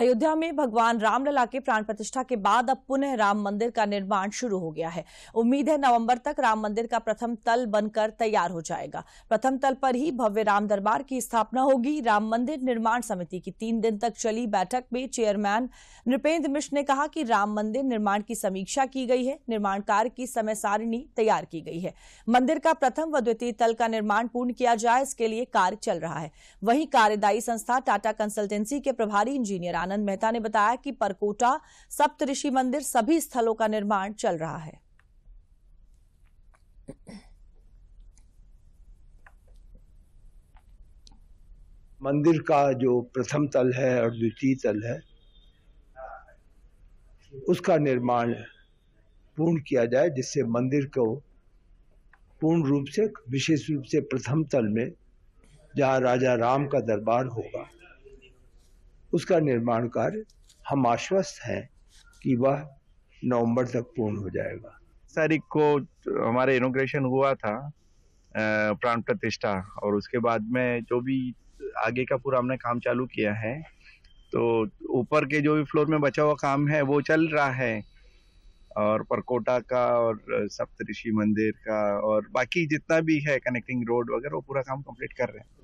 अयोध्या में भगवान रामलला के प्राण प्रतिष्ठा के बाद अब पुनः राम मंदिर का निर्माण शुरू हो गया है उम्मीद है नवंबर तक राम मंदिर का प्रथम तल बनकर तैयार हो जाएगा प्रथम तल पर ही भव्य राम दरबार की स्थापना होगी राम मंदिर निर्माण समिति की तीन दिन तक चली बैठक में चेयरमैन नृपेंद्र मिश्र ने कहा कि राम मंदिर निर्माण की समीक्षा की गई है निर्माण कार्य की समय सारिणी तैयार की गई है मंदिर का प्रथम व द्वितीय तल का निर्माण पूर्ण किया जाए इसके लिए कार्य चल रहा है वहीं कार्यदायी संस्था टाटा कंसल्टेंसी के प्रभारी इंजीनियर आनंद मेहता ने बताया कि परकोटा सप्तऋषि मंदिर सभी स्थलों का निर्माण चल रहा है मंदिर का जो प्रथम तल है और द्वितीय तल है उसका निर्माण पूर्ण किया जाए जिससे मंदिर को पूर्ण रूप से विशेष रूप से प्रथम तल में जहाँ राजा राम का दरबार होगा उसका निर्माण कार्य हम आश्वस्त हैं कि वह नवंबर तक पूर्ण हो जाएगा तारीख को हमारे इनोग्रेशन हुआ था प्राण प्रतिष्ठा और उसके बाद में जो भी आगे का पूरा हमने काम चालू किया है तो ऊपर के जो भी फ्लोर में बचा हुआ काम है वो चल रहा है और परकोटा का और सप्तऋषि मंदिर का और बाकी जितना भी है कनेक्टिंग रोड वगैरह वो पूरा काम कंप्लीट कर रहे हैं